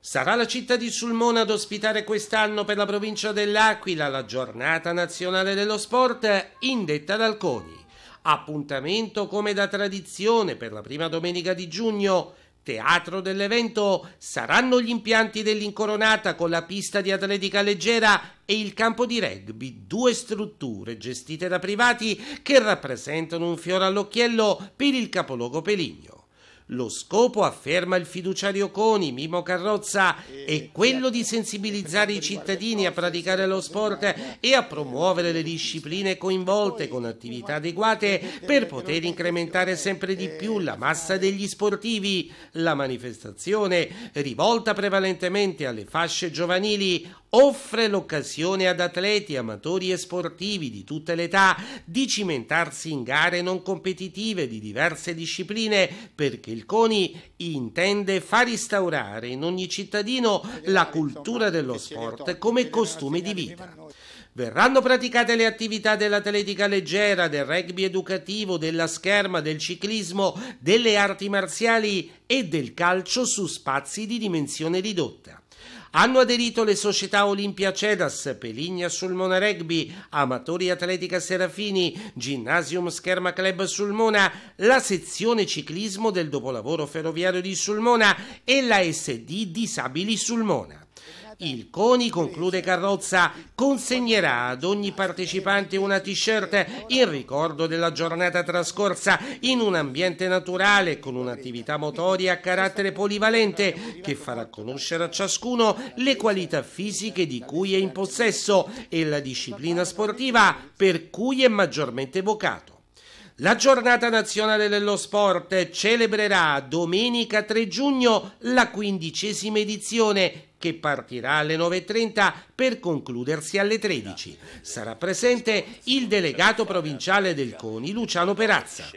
Sarà la città di Sulmona ad ospitare quest'anno per la provincia dell'Aquila la giornata nazionale dello sport indetta dal CONI. Appuntamento come da tradizione per la prima domenica di giugno. Teatro dell'evento saranno gli impianti dell'Incoronata con la pista di atletica leggera e il campo di rugby, due strutture gestite da privati che rappresentano un fiore all'occhiello per il capoluogo Peligno. Lo scopo, afferma il fiduciario Coni, Mimo Carrozza, eh, è eh, quello di sensibilizzare i cittadini a praticare lo sport e a promuovere le discipline coinvolte con attività adeguate per poter incrementare sempre di più la massa degli sportivi. La manifestazione, rivolta prevalentemente alle fasce giovanili, offre l'occasione ad atleti, amatori e sportivi di tutte le età di cimentarsi in gare non competitive di diverse discipline perché il CONI intende far instaurare in ogni cittadino la cultura dello sport come costume di vita. Verranno praticate le attività dell'atletica leggera, del rugby educativo, della scherma, del ciclismo, delle arti marziali e del calcio su spazi di dimensione ridotta. Hanno aderito le società Olimpia Cedas, Peligna Sulmona Rugby, Amatori Atletica Serafini, Gymnasium Scherma Club Sulmona, la sezione ciclismo del dopolavoro ferroviario di Sulmona e la SD Disabili Sulmona. Il CONI, conclude Carrozza, consegnerà ad ogni partecipante una t-shirt in ricordo della giornata trascorsa in un ambiente naturale con un'attività motoria a carattere polivalente che farà conoscere a ciascuno le qualità fisiche di cui è in possesso e la disciplina sportiva per cui è maggiormente vocato. La giornata nazionale dello sport celebrerà domenica 3 giugno la quindicesima edizione che partirà alle 9.30 per concludersi alle 13. Sarà presente il delegato provinciale del CONI Luciano Perazza.